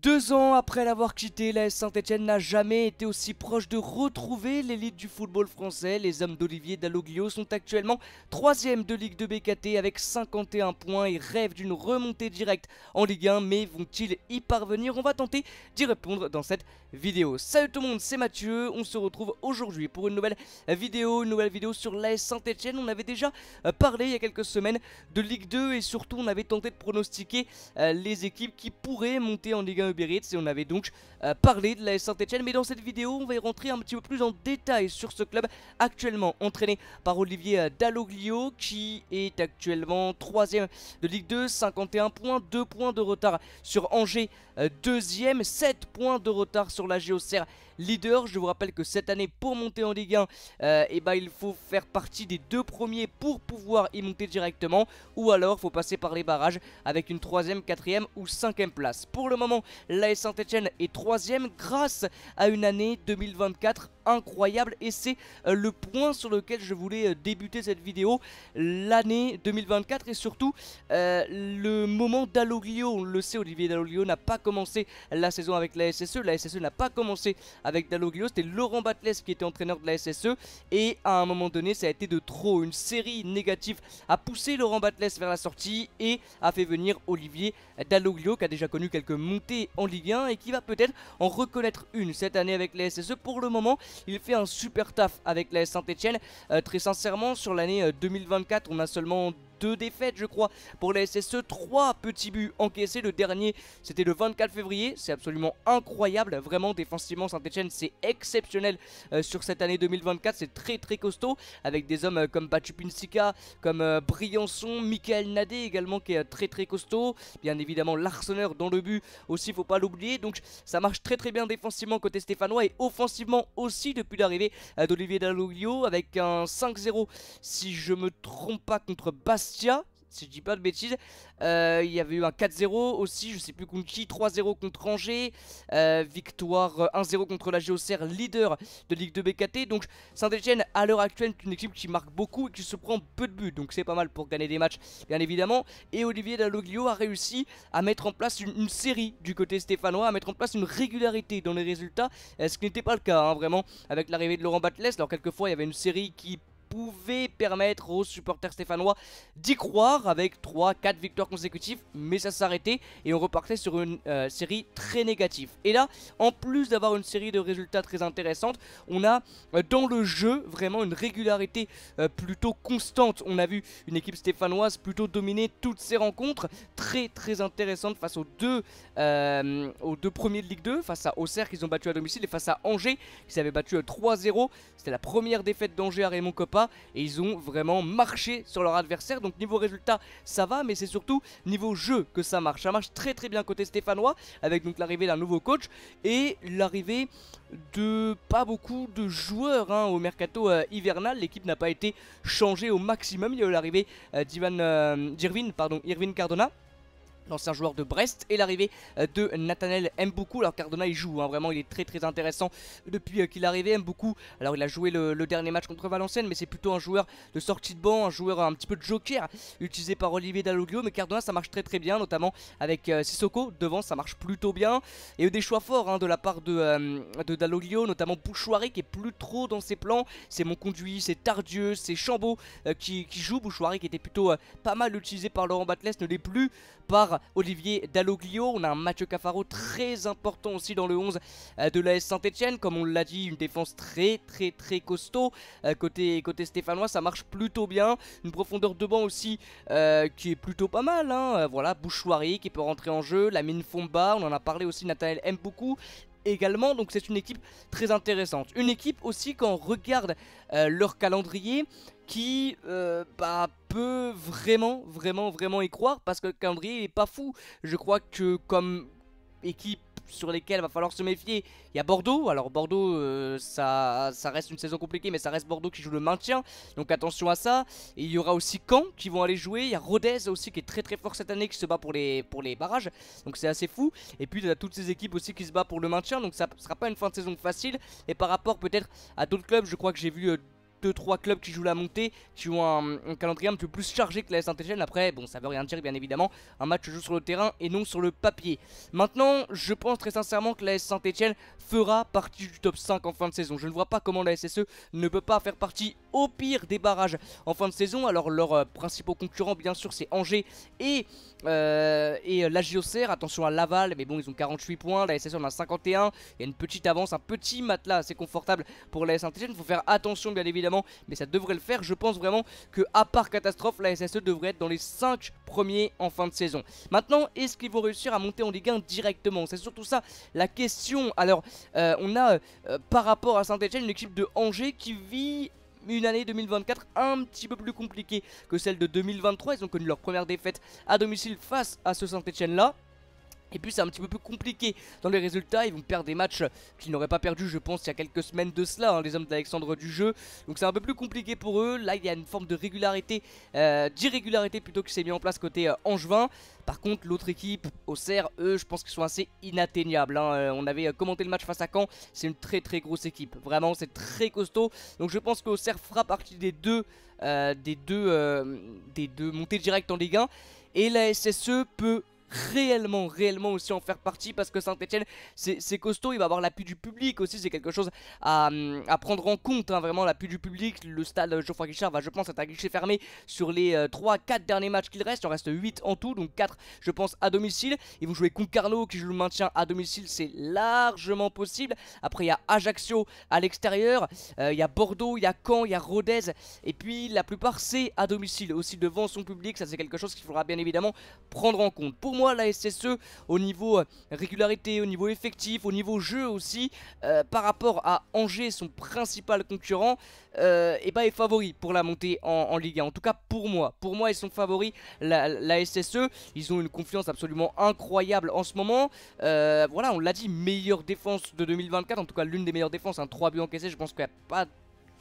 Deux ans après l'avoir quitté, la Saint-Etienne n'a jamais été aussi proche de retrouver l'élite du football français. Les hommes d'Olivier Dalloglio sont actuellement 3 de Ligue 2 BKT avec 51 points et rêvent d'une remontée directe en Ligue 1. Mais vont-ils y parvenir On va tenter d'y répondre dans cette vidéo. Salut tout le monde, c'est Mathieu. On se retrouve aujourd'hui pour une nouvelle vidéo, une nouvelle vidéo sur l'AS Saint-Etienne. On avait déjà euh, parlé il y a quelques semaines de Ligue 2 et surtout on avait tenté de pronostiquer euh, les équipes qui pourraient monter en Ligue Ligue 1 Uber Eats et on avait donc euh, parlé de la Saint-Etienne. Mais dans cette vidéo, on va y rentrer un petit peu plus en détail sur ce club actuellement entraîné par Olivier euh, Dalloglio qui est actuellement 3 de Ligue 2, 51 points, 2 points de retard sur Angers, 2ème, euh, 7 points de retard sur la Géocère leader. Je vous rappelle que cette année, pour monter en Ligue 1, et eh ben il faut faire partie des deux premiers pour pouvoir y monter directement. Ou alors, faut passer par les barrages avec une 3 quatrième 4 ou 5 place. Pour le moment, la Saint-Etienne est troisième grâce à une année 2024 incroyable et c'est euh, le point sur lequel je voulais euh, débuter cette vidéo, l'année 2024 et surtout euh, le moment d'Aloglio, on le sait Olivier Dalloglio n'a pas commencé la saison avec la SSE, la SSE n'a pas commencé avec Dalloglio, c'était Laurent Batles qui était entraîneur de la SSE et à un moment donné ça a été de trop, une série négative a poussé Laurent Batles vers la sortie et a fait venir Olivier Dalloglio qui a déjà connu quelques montées en Ligue 1 et qui va peut-être en reconnaître une cette année avec la SSE pour le moment il fait un super taf avec la Saint-Etienne. Euh, très sincèrement, sur l'année 2024, euh, on a seulement deux défaites je crois pour la SSE, trois petits buts encaissés, le dernier c'était le 24 février, c'est absolument incroyable, vraiment défensivement Saint-Etienne c'est exceptionnel euh, sur cette année 2024, c'est très très costaud avec des hommes euh, comme Pachupinsika, comme euh, Briançon, Michael Nadé également qui est très très costaud, bien évidemment l'arseneur dans le but aussi il faut pas l'oublier, donc ça marche très très bien défensivement côté stéphanois et offensivement aussi depuis l'arrivée d'Olivier Dalloglio avec un 5-0 si je me trompe pas contre Basse si je dis pas de bêtises. Euh, il y avait eu un 4-0 aussi, je sais plus contre qui, 3-0 contre Angers, euh, victoire 1-0 euh, contre la Géocère, leader de Ligue 2 BKT. Donc Saint-Etienne, à l'heure actuelle, est une équipe qui marque beaucoup et qui se prend peu de buts. Donc c'est pas mal pour gagner des matchs, bien évidemment. Et Olivier Dalloglio a réussi à mettre en place une, série du côté stéphanois, à mettre en place une régularité dans les résultats, ce qui n'était pas le cas, hein, vraiment, avec l'arrivée de Laurent Batles. Alors quelquefois, il y avait une série qui pouvait permettre aux supporters stéphanois d'y croire avec 3-4 victoires consécutives, mais ça s'arrêtait et on repartait sur une euh, série très négative. Et là, en plus d'avoir une série de résultats très intéressantes, on a euh, dans le jeu vraiment une régularité euh, plutôt constante. On a vu une équipe stéphanoise plutôt dominer toutes ses rencontres, très très intéressante face aux deux, aux deux premiers de Ligue 2, face à Auxerre qu'ils ont battu à domicile et face à Angers qui s'avait battu 3-0. C'était la première défaite d'Angers à Raymond Coppa et ils ont vraiment marché sur leur adversaire. Donc niveau résultat, ça va, mais c'est surtout niveau jeu que ça marche. Ça marche très très bien côté stéphanois avec donc l'arrivée d'un nouveau coach et l'arrivée de pas beaucoup de joueurs hein, au mercato euh, hivernal. L'équipe n'a pas été changée au maximum. Il y a eu l'arrivée euh, d'Ivan euh, pardon, Irvin Cardona l'ancien joueur de Brest et l'arrivée euh, de aime beaucoup alors Cardona il joue hein, vraiment il est très très intéressant depuis euh, qu'il est arrivé beaucoup alors il a joué le, dernier match contre Valenciennes mais c'est plutôt un joueur de sortie de banc un joueur euh, un petit peu de joker utilisé par Olivier Dalloglio mais Cardona ça marche très très bien notamment avec Sissoko devant ça marche plutôt bien et des choix forts hein, de la part de, de Dalloglio notamment Bouchoiré qui est plus trop dans ses plans c'est mon conduit c'est Tardieu c'est Chambaud qui, qui, joue Bouchoiré qui était plutôt pas mal utilisé par Laurent Batles ne l'est plus par Olivier Dalloglio. On a un Mathieu Cafaro très important aussi dans le 11 euh, de la Saint-Etienne. Comme on l'a dit, une défense très très très costaud. Euh, côté, côté stéphanois, ça marche plutôt bien. Une profondeur de banc aussi euh, qui est plutôt pas mal. Hein. Voilà, Bouchoirie qui peut rentrer en jeu. La mine Fomba, on en a parlé aussi, Nathanaël aime beaucoup également. Donc c'est une équipe très intéressante. Une équipe aussi quand on regarde euh, leur calendrier qui euh, bah, peut vraiment, vraiment, vraiment y croire parce que le calendrier est pas fou. Je crois que comme équipe sur lesquels va falloir se méfier. Il y a Bordeaux, alors Bordeaux euh, ça, ça, reste une saison compliquée mais ça reste Bordeaux qui joue le maintien, donc attention à ça. il y aura aussi Caen qui vont aller jouer, il y a Rodez aussi qui est très très fort cette année qui se bat pour les, pour les barrages, donc c'est assez fou. Et puis il y a toutes ces équipes aussi qui se battent pour le maintien, donc ça sera pas une fin de saison facile. Et par rapport peut-être à d'autres clubs, je crois que j'ai vu... Euh, 2-3 clubs qui jouent la montée, qui ont un, calendrier un peu plus chargé que la Saint-Etienne. Après, bon, ça veut rien dire, bien évidemment. Un match joue sur le terrain et non sur le papier. Maintenant, je pense très sincèrement que la Saint-Etienne fera partie du top 5 en fin de saison. Je ne vois pas comment la SSE ne peut pas faire partie au pire des barrages en fin de saison. Alors leurs euh, principaux concurrents bien sûr c'est Angers et, euh, et euh, la JOCR. Attention à Laval, mais bon ils ont 48 points, la SSE en a 51. Il y a une petite avance, un petit matelas assez confortable pour la SSE Il faut faire attention bien évidemment, mais ça devrait le faire. Je pense vraiment que à part catastrophe, la SSE devrait être dans les 5 premiers en fin de saison. Maintenant, est-ce qu'ils vont réussir à monter en Ligue 1 directement C'est surtout ça la question. Alors, on a par rapport à Saint-Etienne une équipe de Angers qui vit une année 2024 un petit peu plus compliquée que celle de 2023. Ils ont connu leur première défaite à domicile face à ce Saint-Etienne là. Et puis c'est un petit peu plus compliqué dans les résultats, ils vont perdre des matchs qu'ils n'auraient pas perdus, je pense il y a quelques semaines de cela, hein, les hommes d'Alexandre du jeu. Donc c'est un peu plus compliqué pour eux, là il y a une forme de régularité, euh, d'irrégularité plutôt que s'est mis en place côté euh, Angevin. Par contre l'autre équipe, Auxerre, eux je pense qu'ils sont assez inatteignables. Hein. Euh, on avait commenté le match face à Caen, c'est une très très grosse équipe, vraiment c'est très costaud. Donc je pense qu'Auxerre fera partie des deux, des, deux, des deux montées directes en Ligue 1. Et la SSE peut réellement, réellement aussi en faire partie parce que Saint-Etienne, c'est costaud, il va avoir l'appui du public aussi, c'est quelque chose à, prendre en compte, hein, vraiment l'appui du public. Le stade Geoffroy Guichard va, je pense, être un guichet fermé sur les 3-4 euh, derniers matchs qu'il reste, il en reste 8 en tout, donc 4, je pense, à domicile. Et vous jouez Concarneau qui je le maintient à domicile, c'est largement possible. Après, il y a Ajaccio à l'extérieur, euh, il y a Bordeaux, il y a Caen, il y a Rodez, et puis la plupart, c'est à domicile aussi devant son public, ça c'est quelque chose qu'il faudra bien évidemment prendre en compte. Pour moi, la SSE au niveau euh, régularité, au niveau effectif, au niveau jeu aussi, euh, par rapport à Angers, son principal concurrent, et euh, eh bah, ben, est favori pour la montée en, Ligue 1. En tout cas pour moi, pour moi ils sont favoris la, SSE, ils ont une confiance absolument incroyable en ce moment. voilà, on l'a dit, meilleure défense de 2024, en tout cas l'une des meilleures défenses, un hein. 3 buts encaissés, je pense qu'il n'y a pas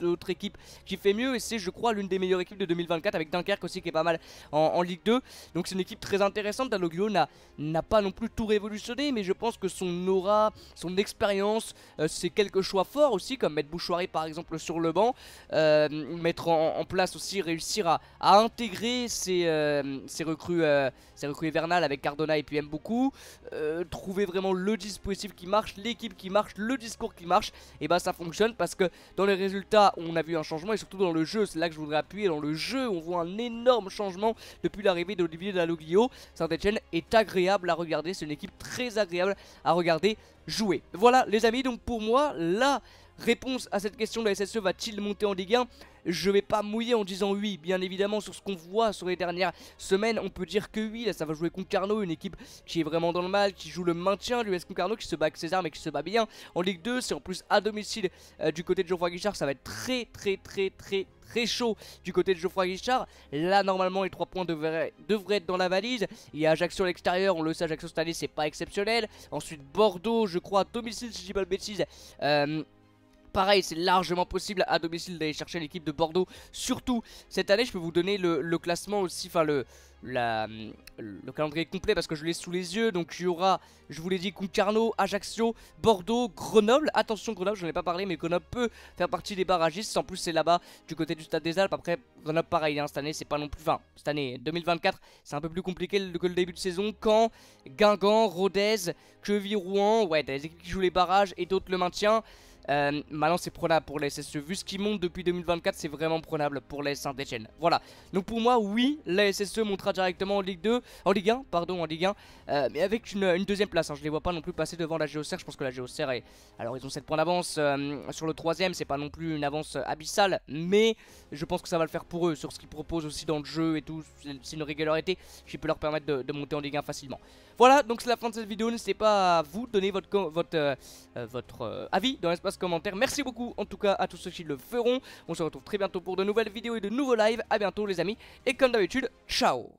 autre équipe qui fait mieux. Et c'est, je crois, l'une des meilleures équipes de 2024 avec Dunkerque aussi qui est pas mal en, Ligue 2. Donc c'est une équipe très intéressante. Dalloglio n'a pas non plus tout révolutionné, mais je pense que son aura, son expérience, ses euh, c'est quelques choix forts aussi, comme mettre Bouchoiré par exemple sur le banc, euh, mettre en, place aussi, réussir à, à intégrer ses, ses euh, recrues, ses recrues hivernales avec Cardona et puis beaucoup trouver vraiment le dispositif qui marche, l'équipe qui marche, le discours qui marche, et bah ça fonctionne parce que dans les résultats on a vu un changement et surtout dans le jeu, c'est là que je voudrais appuyer, dans le jeu on voit un énorme changement depuis l'arrivée d'Olivier Daloglio. Saint-Etienne est agréable à regarder, c'est une équipe très agréable à regarder jouer. Voilà les amis, donc pour moi, la réponse à cette question, de la SSE va-t-il monter en Ligue 1 je vais pas mouiller en disant oui. Bien évidemment, sur ce qu'on voit sur les dernières semaines, on peut dire que oui. Là, ça va jouer Concarneau, une équipe qui est vraiment dans le mal, qui joue le maintien. L'US Concarneau qui se bat avec armes et qui se bat bien. En Ligue 2, c'est en plus à domicile euh, du côté de Geoffroy Guichard. Ça va être très, très, très, très, très chaud du côté de Geoffroy Guichard. Là, normalement, les 3 points devraient, devraient être dans la valise. Il y a Ajaccio à l'extérieur. On le sait, Ajaccio cette c'est pas exceptionnel. Ensuite, Bordeaux, je crois, à domicile, si je dis pas de bêtises. Euh, Pareil, c'est largement possible à domicile d'aller chercher l'équipe de Bordeaux. Surtout, cette année, je peux vous donner le, classement aussi, enfin le, calendrier complet parce que je l'ai sous les yeux. Donc il y aura, je vous l'ai dit, Concarneau, Ajaccio, Bordeaux, Grenoble. Attention Grenoble, je n'en ai pas parlé, mais Grenoble peut faire partie des barragistes. En plus c'est là-bas du côté du Stade des Alpes. Après Grenoble pareil, hein, cette année c'est pas non plus... Enfin, cette année 2024 c'est un peu plus compliqué que le début de saison. Caen, Guingamp, Rodez, Queville, Rouen, ouais, des équipes qui jouent les barrages et d'autres le maintien. Euh, maintenant, c'est prenable pour la SSE. Vu ce qui monte depuis 2024, c'est vraiment prenable pour la Saint-Etienne. Voilà. Donc pour moi, oui, la SSE montera directement en Ligue 2, en Ligue 1, pardon, en Ligue 1, euh, mais avec une, deuxième place. Je hein. Je les vois pas non plus passer devant la Géocère. Je pense que la Géocère est. Alors, ils ont 7 points d'avance euh, sur le troisième. C'est pas non plus une avance abyssale, mais je pense que ça va le faire pour eux sur ce qu'ils proposent aussi dans le jeu et tout. C'est une régularité qui peut leur permettre de, monter en Ligue 1 facilement. Voilà. Donc c'est la fin de cette vidéo. N'hésitez pas à vous donner votre votre votre avis dans l'espace commentaires. commentaire. Merci beaucoup en tout cas à tous ceux qui le feront. On se retrouve très bientôt pour de nouvelles vidéos et de nouveaux lives. À bientôt les amis. Et comme d'habitude, ciao